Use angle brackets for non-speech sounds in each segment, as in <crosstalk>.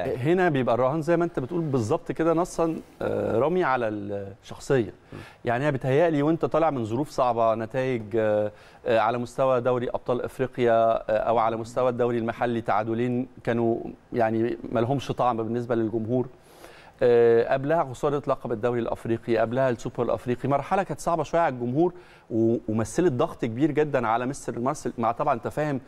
هنا بيبقى الرهان زي ما انت بتقول بالظبط كده نصا آه، رامي على الشخصيه يعني انا بتهيألي وانت طالع من ظروف صعبه نتائج آه، آه، على مستوى دوري ابطال افريقيا او على مستوى الدوري المحلي تعادلين كانوا يعني ما لهمش طعم بالنسبه للجمهور قبلها آه، خساره لقب الدوري الافريقي قبلها السوبر الافريقي مرحله كانت صعبه شويه على الجمهور ومثلت ضغط كبير جدا على مستر مارسل مع طبعا انت فاهم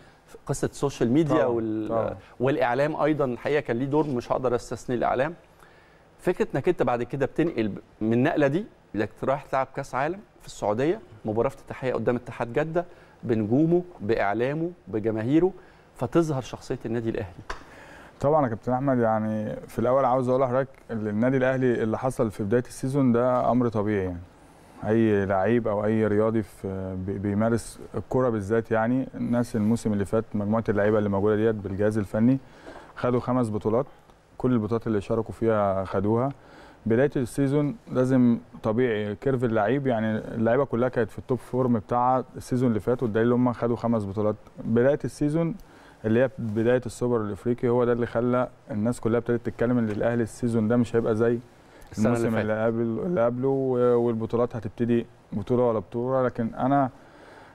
قصه السوشيال ميديا وال... طبعا. والاعلام ايضا الحقيقه كان ليه دور مش هقدر استثني الاعلام فكره انك انت بعد كده بتنقل من النقله دي انك رايح تلعب كاس عالم في السعوديه مباراه افتتاحيه قدام اتحاد جده بنجومه باعلامه بجماهيره فتظهر شخصيه النادي الاهلي طبعا يا كابتن احمد يعني في الاول عاوز اقول لحضرتك ان النادي الاهلي اللي حصل في بدايه السيزون ده امر طبيعي يعني اي لعيب او اي رياضي في بيمارس الكوره بالذات يعني الناس الموسم اللي فات مجموعه اللعيبه اللي موجوده ديت بالجهاز الفني خدوا خمس بطولات كل البطولات اللي شاركوا فيها خدوها بدايه السيزون لازم طبيعي كيرف اللعيب يعني اللعيبه كلها كانت في التوب فورم بتاعها السيزون اللي فات والدليل هم خدوا خمس بطولات بدايه السيزون اللي هي بدايه السوبر الافريقي هو ده اللي خلى الناس كلها ابتدت تتكلم ان الاهلي السيزون ده مش هيبقى زي الموسم اللي قبل اللي قبله والبطولات هتبتدي بطوله ولا بطوله لكن انا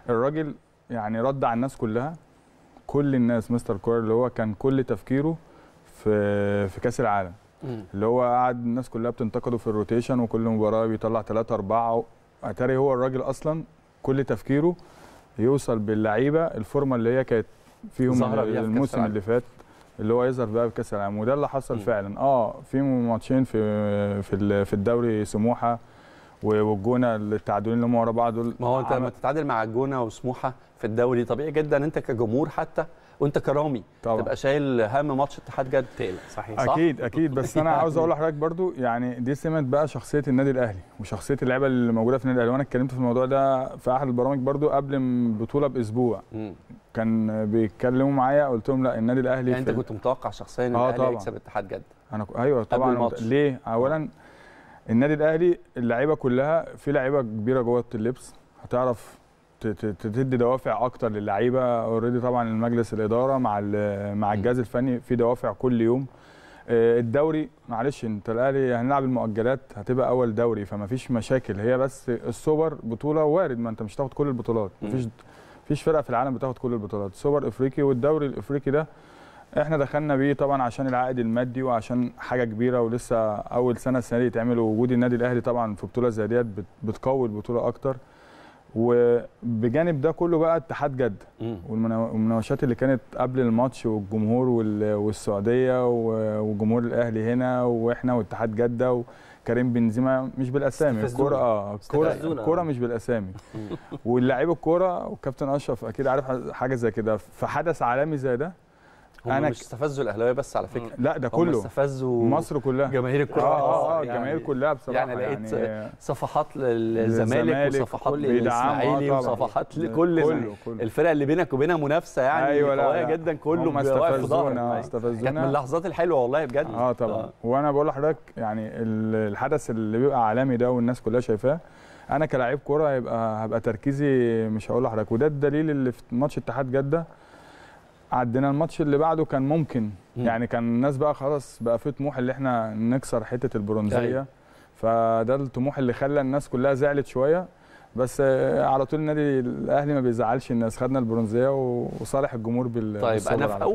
الراجل يعني رد على الناس كلها كل الناس مستر كوير اللي هو كان كل تفكيره في في كاس العالم اللي هو قعد الناس كلها بتنتقده في الروتيشن وكل مباراه بيطلع 3 4 اتاري هو الراجل اصلا كل تفكيره يوصل باللعيبه الفورمه اللي هي كانت فيهم الموسم اللي فات اللي هو يظهر بقى بكاس العالم وده اللي حصل م. فعلا اه في ماتشين في في في الدوري سموحه والجونه التعادلين اللي هم ورا بعض دول ما هو انت لما تتعادل مع الجونه وسموحه في الدوري طبيعي جدا انت كجمهور حتى وانت كرامي طبعا. تبقى شايل هم ماتش اتحاد جد تقلق صحيح صح؟ اكيد اكيد بس انا <laughs> عاوز اقول لحضرتك برضو يعني دي سمت بقى شخصيه النادي الاهلي وشخصيه اللعيبه اللي موجوده في النادي الاهلي وانا اتكلمت في الموضوع ده في احد البرامج برضو قبل بطوله باسبوع م. كان بيتكلموا معايا قلت لهم لا النادي الاهلي يعني انت كنت متوقع شخصيا ان آه الاهلي يكسب اتحاد جد انا ك... ايوه طبعا الماتش. ليه اولا النادي الاهلي اللعيبه كلها في لعيبه كبيره جوه اللبس هتعرف تدي دوافع اكتر للعيبه اوريدي طبعا المجلس الاداره مع مع الجهاز الفني في دوافع كل يوم آه، الدوري معلش انت الاهلي هنلعب المؤجلات هتبقى اول دوري فما فيش مشاكل هي بس السوبر بطوله وارد ما انت مش هتاخد كل البطولات مفيش مفيش فرقه في العالم بتاخد كل البطولات السوبر افريقي والدوري الافريقي ده احنا دخلنا بيه طبعا عشان العائد المادي وعشان حاجه كبيره ولسه اول سنه السنه دي تعمل وجود النادي الاهلي طبعا في بطوله زي ديت بتقوي البطوله اكتر وبجانب ده كله بقى اتحاد جده والمناوشات اللي كانت قبل الماتش والجمهور والسعوديه وجمهور الاهلي هنا واحنا واتحاد جده وكريم بنزيما مش بالاسامي الكوره اه الكوره مش بالاسامي واللاعب الكوره وكابتن اشرف اكيد عارف حاجه زي كده فحدث عالمي زي ده هم أنا مش استفزوا الاهلاويه بس على فكره لا ده كله هم استفزوا مصر كلها جماهير آه، الكوره اه اه يعني الجماهير كلها بصراحه يعني لقيت يعني صفحات للزمالك وصفحات للاسماعيلي وصفحات لكل الفرق اللي بينك وبينها منافسه يعني أيوة قويه جدا كله ما استفزونا استفزونا يعني كانت من اللحظات الحلوه والله بجد اه طبعا آه. وانا بقول لحضرتك يعني الحدث اللي بيبقى عالمي ده والناس كلها شايفاه انا كلاعب كوره هيبقى هبقى تركيزي مش هقول لحضرتك وده الدليل اللي في ماتش اتحاد جده عدينا الماتش اللي بعده كان ممكن م. يعني كان الناس بقى خلاص بقى في طموح اللي احنا نكسر حته البرونزيه طيب. فده الطموح اللي خلى الناس كلها زعلت شويه بس آه، على طول النادي الاهلي ما بيزعلش الناس خدنا البرونزيه وصالح الجمهور بال طيب انا في اول